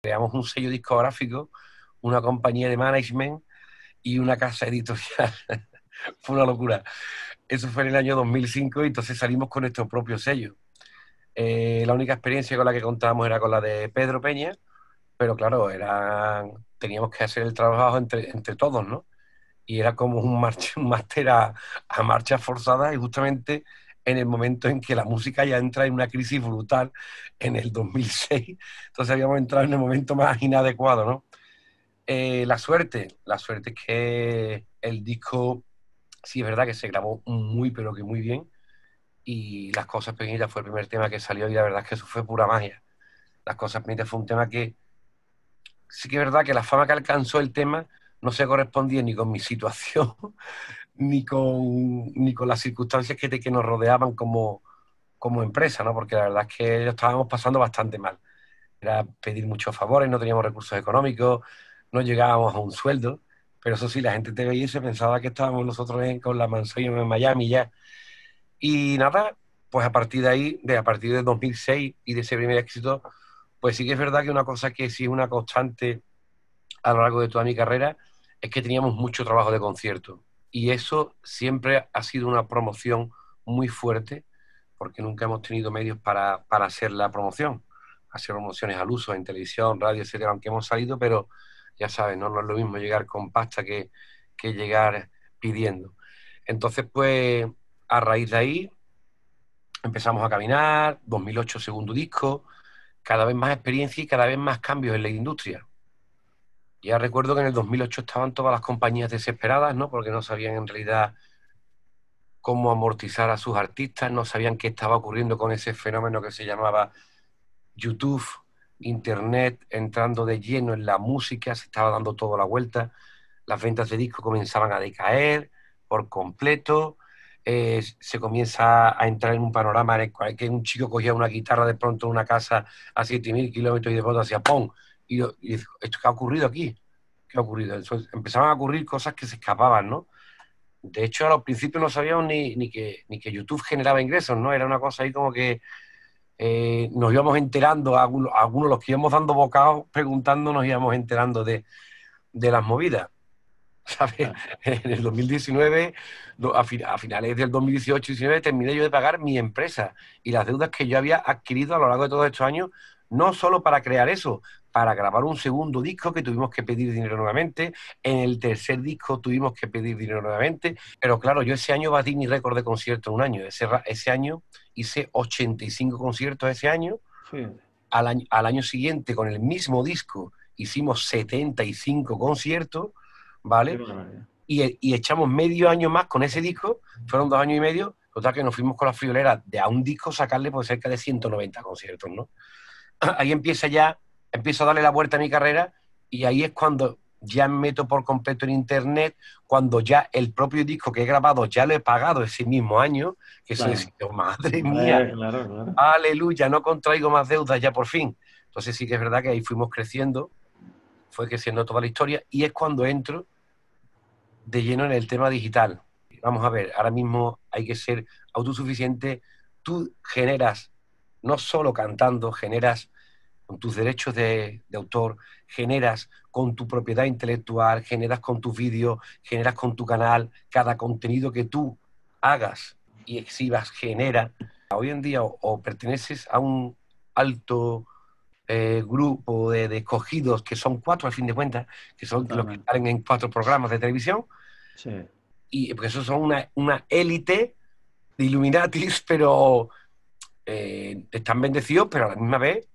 Creamos un sello discográfico, una compañía de management y una casa editorial. fue una locura. Eso fue en el año 2005 y entonces salimos con nuestro propio sello. Eh, la única experiencia con la que contábamos era con la de Pedro Peña, pero claro, teníamos que hacer el trabajo entre, todos, ¿no? Y era como un, marcha, máster a, a marcha forzada y justamente en el momento en que la música ya entra en una crisis brutal en el 2006. Entonces habíamos entrado en el momento más inadecuado, ¿no? Eh, la suerte, la suerte que el disco, sí es verdad que se grabó muy, pero que muy bien. Y Las Cosas Pequeñitas fue el primer tema que salió y la verdad es que eso fue pura magia. Las Cosas Peñitas fue un tema que, sí que es verdad que la fama que alcanzó el tema no se correspondía ni con mi situación ni con, ni con las circunstancias que, te, que nos rodeaban como, como empresa, ¿no? porque la verdad es que lo estábamos pasando bastante mal. Era pedir muchos favores, no teníamos recursos económicos, no llegábamos a un sueldo, pero eso sí, la gente te veía y se pensaba que estábamos nosotros en, con la mansión en Miami ya. Y nada, pues a partir de ahí, de a partir de 2006 y de ese primer éxito, pues sí que es verdad que una cosa que sí es una constante a lo largo de toda mi carrera es que teníamos mucho trabajo de concierto y eso siempre ha sido una promoción muy fuerte porque nunca hemos tenido medios para, hacer la promoción, hacer promociones al uso en televisión, radio, etcétera, aunque hemos salido, pero ya sabes, ¿no? no es lo mismo llegar con pasta que, que llegar pidiendo. Entonces, pues a raíz de ahí empezamos a caminar, 2008 segundo disco, cada vez más experiencia y cada vez más cambios en la industria. Ya recuerdo que en el 2008 estaban todas las compañías desesperadas, ¿no? Porque no sabían en realidad cómo amortizar a sus artistas, no sabían qué estaba ocurriendo con ese fenómeno que se llamaba YouTube, Internet, entrando de lleno en la música, se estaba dando toda la vuelta, las ventas de discos comenzaban a decaer por completo, eh, se comienza a entrar en un panorama en el cual que un chico cogía una guitarra de pronto en una casa a 7.000 kilómetros y de pronto hacia ¡pum! y, y esto que ha ocurrido aquí, ¿qué ha ocurrido? empezaban a ocurrir cosas que se escapaban, ¿no? De hecho, a los principios no sabíamos ni, ni, que, ni que YouTube generaba ingresos, ¿no? Era una cosa ahí como que eh, nos íbamos enterando, algunos, los que íbamos dando bocados preguntando, nos íbamos enterando de, las movidas. ¿Sabes? Ah. En el 2019, a, finales del 2018-19, y terminé yo de pagar mi empresa y las deudas que yo había adquirido a lo largo de todos estos años, no solo para crear eso, para grabar un segundo disco que tuvimos que pedir dinero nuevamente, en el tercer disco tuvimos que pedir dinero nuevamente, pero claro, yo ese año batí mi récord de conciertos un año, ese, ese año hice 85 conciertos ese año, al, año al año siguiente con el mismo disco hicimos 75 conciertos, ¿vale? Y, echamos medio año más con ese disco, fueron dos años y medio, total que nos fuimos con la friolera de a un disco sacarle por pues, cerca de 190 conciertos, ¿no? Ahí empieza ya empiezo a darle la vuelta a mi carrera y ahí es cuando ya me meto por completo en internet, cuando ya el propio disco que he grabado ya lo he pagado ese mismo año, que claro. madre mía, aleluya, no contraigo más deudas ya por fin. Entonces sí que es verdad que ahí fuimos creciendo, fue creciendo toda la historia y es cuando entro de lleno en el tema digital. Vamos a ver, ahora mismo hay que ser autosuficiente, tú generas, no solo cantando, generas con tus derechos de, autor, generas con tu propiedad intelectual, generas con tus vídeos, generas con tu canal, cada contenido que tú hagas y exhibas genera. Hoy en día o, perteneces a un alto eh, grupo de, escogidos, que son cuatro al fin de cuentas, que son los que salen en cuatro programas de televisión, sí. y eh, porque eso son una élite de Illuminatis, pero eh, están bendecidos, pero a la misma vez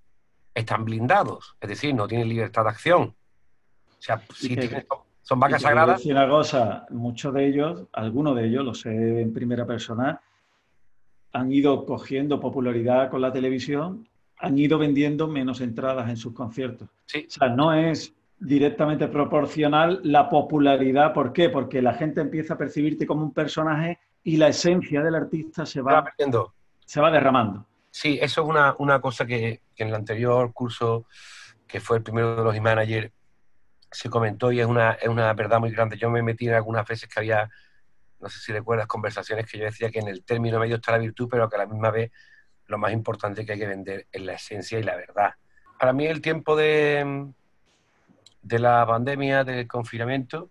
están blindados, es decir, no tienen libertad de acción. O sea, son vacas sagradas. una cosa, muchos de ellos, algunos de ellos, lo sé en primera persona, han ido cogiendo popularidad con la televisión, han ido vendiendo menos entradas en sus conciertos. O sea, no es directamente proporcional la popularidad. ¿Por qué? Porque la gente empieza a percibirte como un personaje y la esencia del artista se va derramando. Sí, eso es una, cosa que, en el anterior curso, que fue el primero de los e-managers, se comentó y es una, es una verdad muy grande. Yo me metí en algunas veces que había, no sé si recuerdas, conversaciones que yo decía que en el término medio está la virtud, pero que a la misma vez lo más importante que hay que vender es la esencia y la verdad. Para mí el tiempo de, de la pandemia, del confinamiento,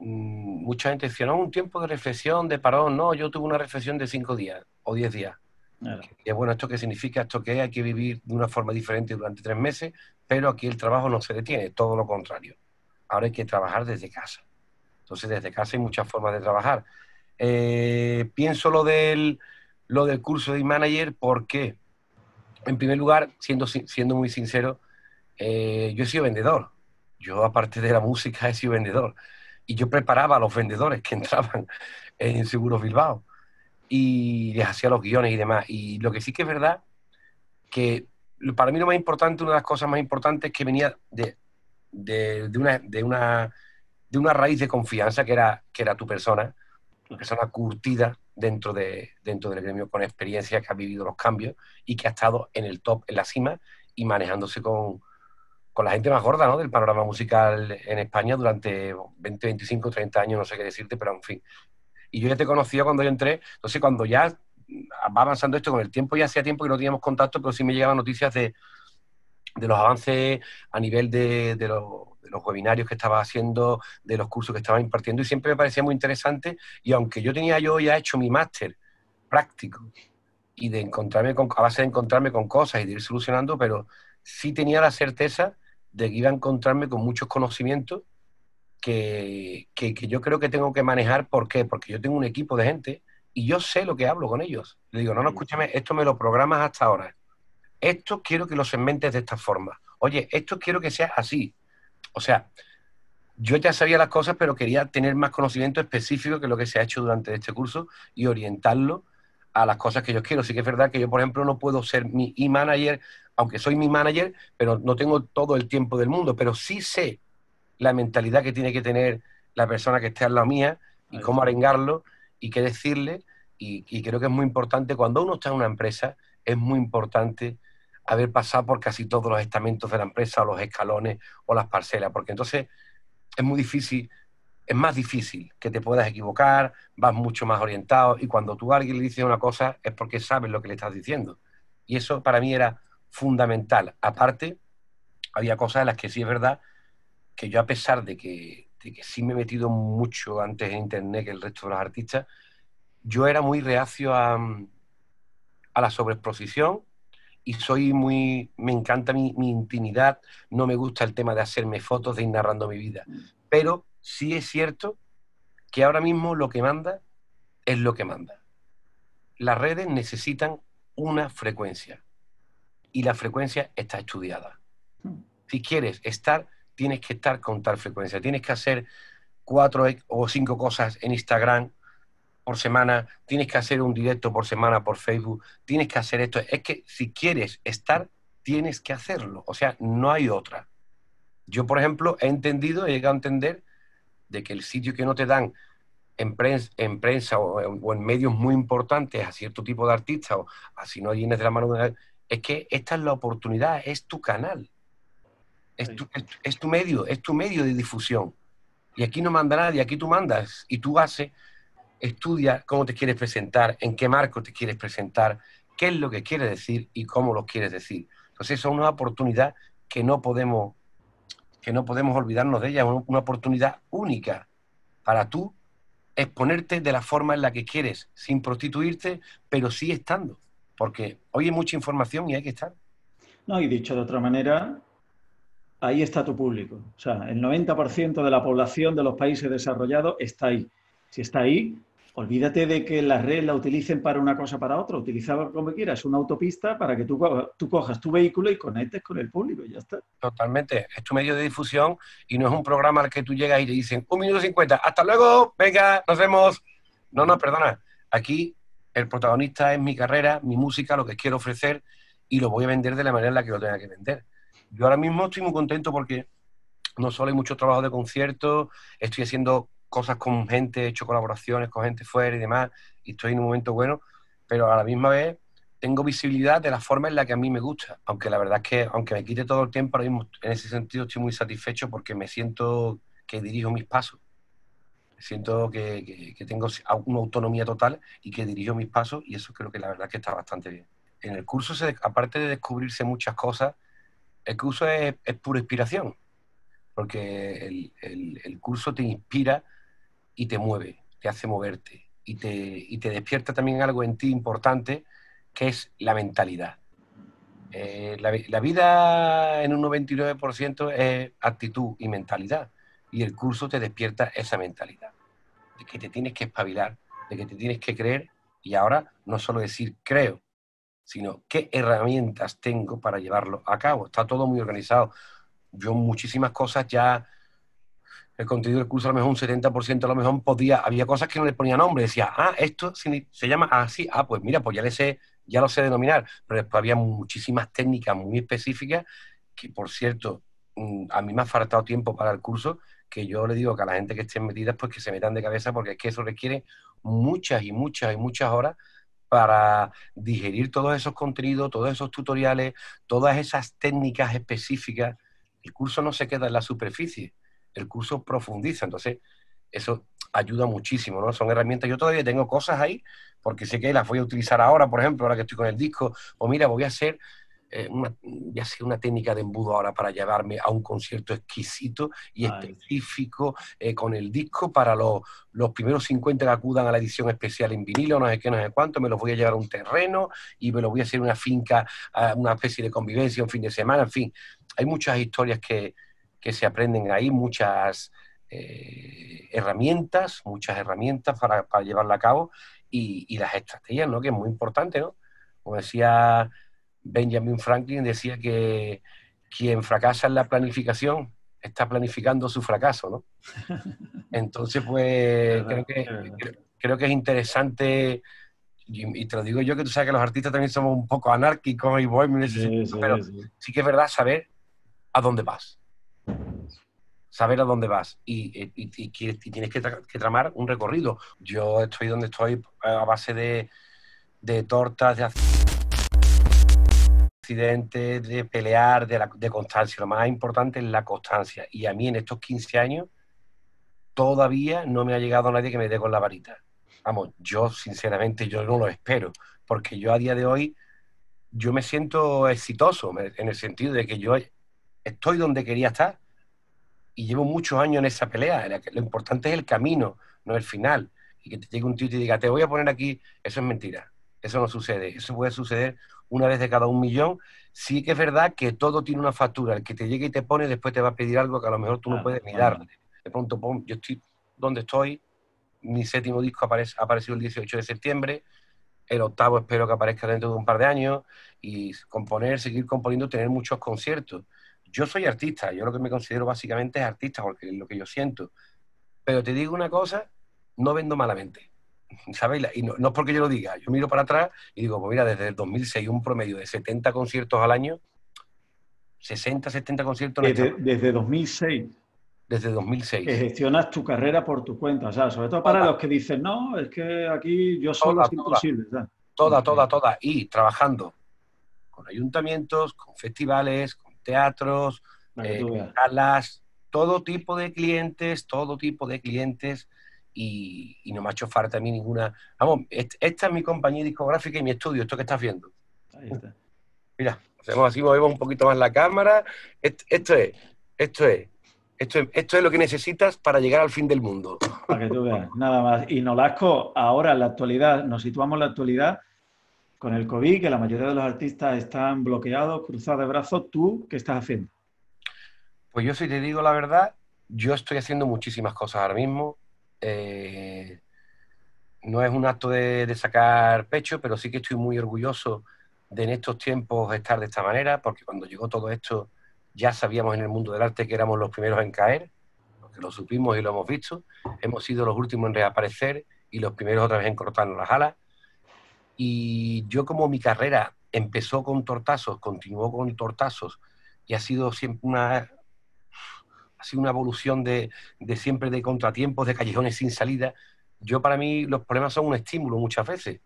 mm, mucha gente decía, no, un tiempo de reflexión, de parón. No, yo tuve una reflexión de cinco días o diez días y bueno, ¿esto qué significa? ¿Esto que Hay que vivir de una forma diferente durante tres meses, pero aquí el trabajo no se detiene, todo lo contrario. Ahora hay que trabajar desde casa. Entonces, desde casa hay muchas formas de trabajar. Eh, pienso lo del, lo del curso de manager porque, en primer lugar, siendo, siendo muy sincero, eh, yo he sido vendedor. Yo, aparte de la música, he sido vendedor. Y yo preparaba a los vendedores que entraban en Seguros Bilbao y les hacía los guiones y demás. Y lo que sí que es verdad, que para mí lo más importante, una de las cosas más importantes es que venía de, de, una, de, una, de una raíz de confianza que era, que era tu persona, una persona curtida dentro, de, dentro del gremio, con experiencia que ha vivido los cambios y que ha estado en el top, en la cima y manejándose con, con la gente más gorda ¿no? del panorama musical en España durante 20, 25, 30 años, no sé qué decirte, pero en fin, y yo ya te conocía cuando yo entré, entonces cuando ya va avanzando esto con el tiempo, ya hacía tiempo que no teníamos contacto, pero sí me llegaban noticias de, los avances a nivel de, los, webinarios que estaba haciendo, de los cursos que estaba impartiendo, y siempre me parecía muy interesante, y aunque yo tenía yo ya hecho mi máster práctico, y de encontrarme con, a base de encontrarme con cosas y de ir solucionando, pero sí tenía la certeza de que iba a encontrarme con muchos conocimientos que, yo creo que tengo que manejar. ¿Por qué? Porque yo tengo un equipo de gente y yo sé lo que hablo con ellos. Le digo, no, no, escúchame, esto me lo programas hasta ahora. Esto quiero que lo segmentes de esta forma. Oye, esto quiero que sea así. O sea, yo ya sabía las cosas, pero quería tener más conocimiento específico que lo que se ha hecho durante este curso y orientarlo a las cosas que yo quiero. Sí que es verdad que yo, por ejemplo, no puedo ser mi e-manager, aunque soy mi manager, pero no tengo todo el tiempo del mundo, pero sí sé la mentalidad que tiene que tener la persona que esté en la mía y cómo arengarlo y qué decirle. Y, creo que es muy importante, cuando uno está en una empresa, es muy importante haber pasado por casi todos los estamentos de la empresa, o los escalones o las parcelas, porque entonces es muy difícil, es más difícil que te puedas equivocar, vas mucho más orientado y cuando tú a alguien le dices una cosa es porque sabes lo que le estás diciendo. Y eso para mí era fundamental. Aparte, había cosas en las que sí es verdad que yo a pesar de que, sí me he metido mucho antes en Internet que el resto de los artistas, yo era muy reacio a, mm, a la sobreexposición y soy muy, me encanta mi, mi, intimidad, no me gusta el tema de hacerme fotos, de ir narrando mi vida, mm. pero sí es cierto que ahora mismo lo que manda es lo que manda. Las redes necesitan una frecuencia y la frecuencia está estudiada. Mm. Si quieres estar tienes que estar con tal frecuencia, tienes que hacer cuatro o cinco cosas en Instagram por semana, tienes que hacer un directo por semana por Facebook, tienes que hacer esto. Es que si quieres estar, tienes que hacerlo. O sea, no hay otra. Yo, por ejemplo, he entendido, he llegado a entender de que el sitio que no te dan en prensa, en prensa o, en, medios muy importantes a cierto tipo de artistas o así no llenes de la mano, es que esta es la oportunidad, es tu canal. Es tu, medio, es tu medio de difusión. Y aquí no manda nadie, aquí tú mandas y tú haces, estudia cómo te quieres presentar, en qué marco te quieres presentar, qué es lo que quieres decir y cómo lo quieres decir. Entonces, es una oportunidad que no podemos, que no podemos olvidarnos de ella, una oportunidad única para tú exponerte de la forma en la que quieres, sin prostituirte, pero sí estando. Porque hoy hay mucha información y hay que estar. No, y dicho de otra manera, ahí está tu público. O sea, el 90% de la población de los países desarrollados está ahí. Si está ahí, olvídate de que las redes la utilicen para una cosa para otra, utilizaba como quieras, una autopista para que tú, cojas tu vehículo y conectes con el público, ya está. Totalmente, es tu medio de difusión y no es un programa al que tú llegas y te dicen un minuto cincuenta, hasta luego, venga, nos vemos. No, no, perdona, aquí el protagonista es mi carrera, mi música, lo que quiero ofrecer y lo voy a vender de la manera en la que lo tenga que vender yo ahora mismo estoy muy contento porque no solo hay mucho trabajo de concierto, estoy haciendo cosas con gente, he hecho colaboraciones con gente fuera y demás, y estoy en un momento bueno, pero a la misma vez tengo visibilidad de la forma en la que a mí me gusta. Aunque la verdad es que, aunque me quite todo el tiempo, ahora mismo en ese sentido estoy muy satisfecho porque me siento que dirijo mis pasos. Siento que, tengo una autonomía total y que dirijo mis pasos y eso creo que la verdad es que está bastante bien. En el curso, aparte de descubrirse muchas cosas, el curso es, pura inspiración, porque el, curso te inspira y te mueve, te hace moverte y te, despierta también algo en ti importante, que es la mentalidad. Eh, la, la, vida en un 99% es actitud y mentalidad, y el curso te despierta esa mentalidad, de que te tienes que espabilar, de que te tienes que creer, y ahora no solo decir creo, sino qué herramientas tengo para llevarlo a cabo. Está todo muy organizado. Yo muchísimas cosas ya, el contenido del curso a lo mejor un 70%, a lo mejor podía, había cosas que no le ponía nombre, decía, ah, esto se, llama así, ah, pues mira, pues ya le sé, ya lo sé denominar, pero después había muchísimas técnicas muy específicas que, por cierto, mm, a mí me ha faltado tiempo para el curso, que yo le digo que a la gente que esté metida, pues que se metan de cabeza, porque es que eso requiere muchas y muchas y muchas horas para digerir todos esos contenidos, todos esos tutoriales, todas esas técnicas específicas. El curso no se queda en la superficie, el curso profundiza. Entonces, eso ayuda muchísimo, ¿no? Son herramientas. Yo todavía tengo cosas ahí, porque sé que las voy a utilizar ahora, por ejemplo, ahora que estoy con el disco. O mira, voy a hacer eh, ya sea una técnica de embudo ahora para llevarme a un concierto exquisito y específico eh, con el disco para los, primeros 50 que acudan a la edición especial en vinilo, no sé qué, no sé cuánto, me los voy a llevar a un terreno y me lo voy a hacer una finca, una especie de convivencia un fin de semana, en fin, hay muchas historias que, se aprenden ahí, muchas... Eh, herramientas, muchas herramientas para, para llevarla a cabo y, las estrategias, ¿no? Que es muy importante, Como decía Benjamin Franklin decía que quien fracasa en la planificación está planificando su fracaso, ¿no? Entonces, pues creo que, es interesante, y, te lo digo yo, que tú sabes que los artistas también somos un poco anárquicos y bohemios, pero sí. que es verdad saber a dónde vas. Saber a dónde vas y, tienes que, tramar un recorrido. Yo estoy donde estoy eh, a base de, tortas, de de pelear, de, de constancia. Lo más importante es la constancia. Y a mí en estos 15 años todavía no me ha llegado nadie que me dé con la varita. Vamos, yo sinceramente yo no lo espero, porque yo a día de hoy yo me siento exitoso en el sentido de que yo estoy donde quería estar y llevo muchos años en esa pelea. Lo importante es el camino, no el final. Y que te llegue un tío y te diga, te voy a poner aquí, eso es mentira. Eso no sucede. Eso puede suceder una vez de cada un millón, sí que es verdad que todo tiene una factura. El que te llegue y te pone, después te va a pedir algo que a lo mejor tú no puedes mirar. De pronto, yo estoy donde estoy, mi séptimo disco aparece, ha aparecido el 18 de septiembre, el octavo espero que aparezca dentro de un par de años, y componer, seguir componiendo, tener muchos conciertos. Yo soy artista, yo lo que me considero básicamente es artista, porque es lo que yo siento. Pero te digo una cosa, no vendo malamente. Y no, es porque yo lo diga, yo miro para atrás y digo, pues mira, desde el 2006 un promedio de 70 conciertos al año, 60, 70 conciertos al año. Desde, 2006. Desde 2006. Que gestionas tu carrera por tu cuenta, o sobre todo para los que dicen, no, es que aquí yo solo toda, imposible. Toda, toda, toda, Y trabajando con ayuntamientos, con festivales, con teatros, eh, salas, todo tipo de clientes, todo tipo de clientes y, no me ha hecho falta a mí ninguna. Vamos, esta es mi compañía discográfica y mi estudio, esto que estás viendo. Mira, hacemos así, movemos un poquito más la cámara. Esto, es, esto es. Esto es, esto es lo que necesitas para llegar al fin del mundo. Para que tú veas, nada más. Y no lasco ahora en la actualidad, nos situamos en la actualidad con el COVID, que la mayoría de los artistas están bloqueados, cruzados de brazos. ¿Tú qué estás haciendo? Pues yo, si te digo la verdad, yo estoy haciendo muchísimas cosas ahora mismo. Eh, no es un acto de, sacar pecho, pero sí que estoy muy orgulloso de en estos tiempos estar de esta manera, porque cuando llegó todo esto ya sabíamos en el mundo del arte que éramos los primeros en caer, porque lo supimos y lo hemos visto, hemos sido los últimos en reaparecer y los primeros otra vez en cortarnos las alas. Y yo como mi carrera empezó con tortazos, continuó con tortazos y ha sido siempre una ha sido una evolución de, siempre de contratiempos, de callejones sin salida. Yo para mí los problemas son un estímulo muchas veces.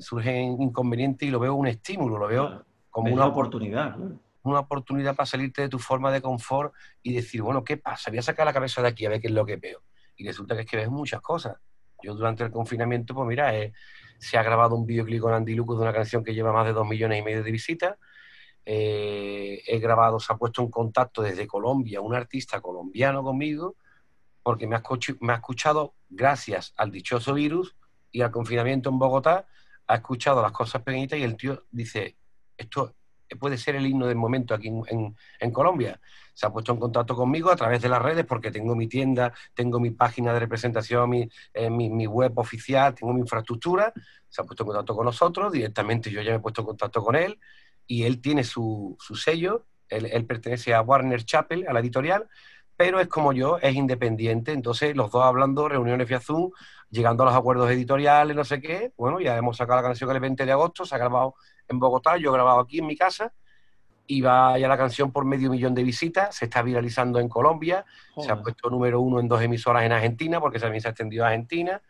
Surgen inconvenientes y lo veo un estímulo, lo veo como una oportunidad. Una oportunidad para salirte de tu forma de confort y decir, bueno, ¿qué pasa? Voy a sacar la cabeza de aquí a ver qué es lo que veo. Y resulta que es que ves muchas cosas. Yo durante el confinamiento, pues mira, eh, se ha grabado un videoclip con Andy Lucas de una canción que lleva más de dos millones y medio de visitas eh, he grabado, se ha puesto en contacto desde Colombia un artista colombiano conmigo, porque me ha, me ha escuchado, gracias al dichoso virus y al confinamiento en Bogotá, ha escuchado las cosas pequeñitas y el tío dice, esto puede ser el himno del momento aquí en, Colombia. Se ha puesto en contacto conmigo a través de las redes porque tengo mi tienda, tengo mi página de representación, mi, eh, mi, mi, web oficial, tengo mi infraestructura. Se ha puesto en contacto con nosotros, directamente yo ya me he puesto en contacto con él y él tiene su, su sello, él, pertenece a Warner Chapel, a la editorial, pero es como yo, es independiente, entonces los dos hablando, reuniones vía Zoom, llegando a los acuerdos editoriales, no sé qué, bueno, ya hemos sacado la canción el 20 de agosto, se ha grabado en Bogotá, yo he grabado aquí en mi casa, y va ya la canción por medio millón de visitas, se está viralizando en Colombia, se ha puesto número uno en dos emisoras en Argentina, porque también se ha extendido a Argentina.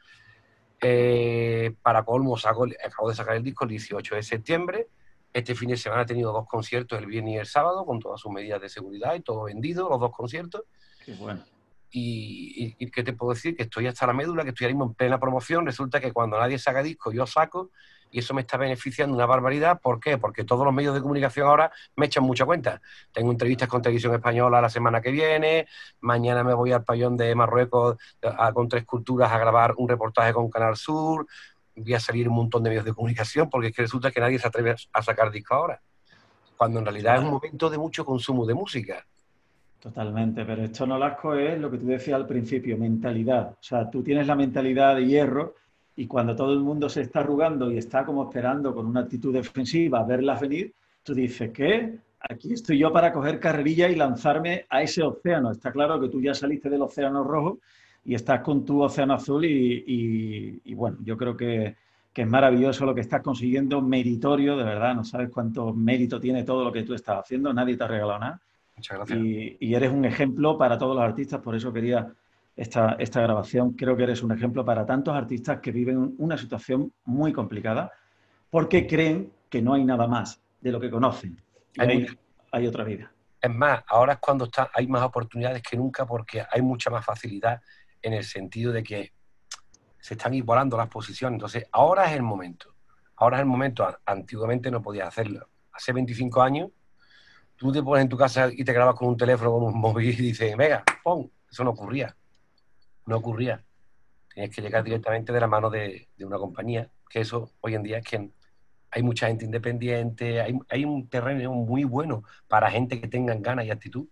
Eh, para colmo, saco, acabo de sacar el disco el 18 de septiembre, este fin de semana ha tenido dos conciertos, el viernes y el sábado, con todas sus medidas de seguridad y todo vendido, los dos conciertos. Qué bueno. Y, qué te puedo decir, que estoy hasta la médula, que estoy ahora mismo en plena promoción, resulta que cuando nadie saca disco yo saco y eso me está beneficiando una barbaridad. ¿Por qué? Porque todos los medios de comunicación ahora me echan mucha cuenta. Tengo entrevistas con Televisión Española la semana que viene, mañana me voy al payón de Marruecos con tres culturas a grabar un reportaje con Canal Sur, voy a salir un montón de medios de comunicación porque es que resulta que nadie se atreve a sacar disco ahora, cuando en realidad es un momento de mucho consumo de música. Totalmente, pero esto no lasco es lo que tú decías al principio, mentalidad. O sea, tú tienes la mentalidad de hierro y cuando todo el mundo se está arrugando y está como esperando con una actitud defensiva a venir, tú dices, ¿qué? Aquí estoy yo para coger carrerilla y lanzarme a ese océano. Está claro que tú ya saliste del océano rojo y estás con tu océano azul y, bueno, yo creo que, es maravilloso lo que estás consiguiendo, meritorio, de verdad, no sabes cuánto mérito tiene todo lo que tú estás haciendo, nadie te ha regalado nada. Muchas gracias. Y, y eres un ejemplo para todos los artistas, por eso quería esta, esta grabación. Creo que eres un ejemplo para tantos artistas que viven una situación muy complicada porque creen que no hay nada más de lo que conocen. Hay, hay otra vida. Es más, ahora es cuando está, hay más oportunidades que nunca porque hay mucha más facilidad en el sentido de que se están igualando las posiciones. Entonces, ahora es el momento. Ahora es el momento. Antiguamente no podías hacerlo. Hace 25 años, tú te pones en tu casa y te grabas con un teléfono, con un móvil y dices, venga, ¡pum! Eso no ocurría. No ocurría. Tienes que llegar directamente de la mano de, una compañía, que eso hoy en día es que hay mucha gente independiente, hay, hay un terreno muy bueno para gente que tenga ganas y actitud.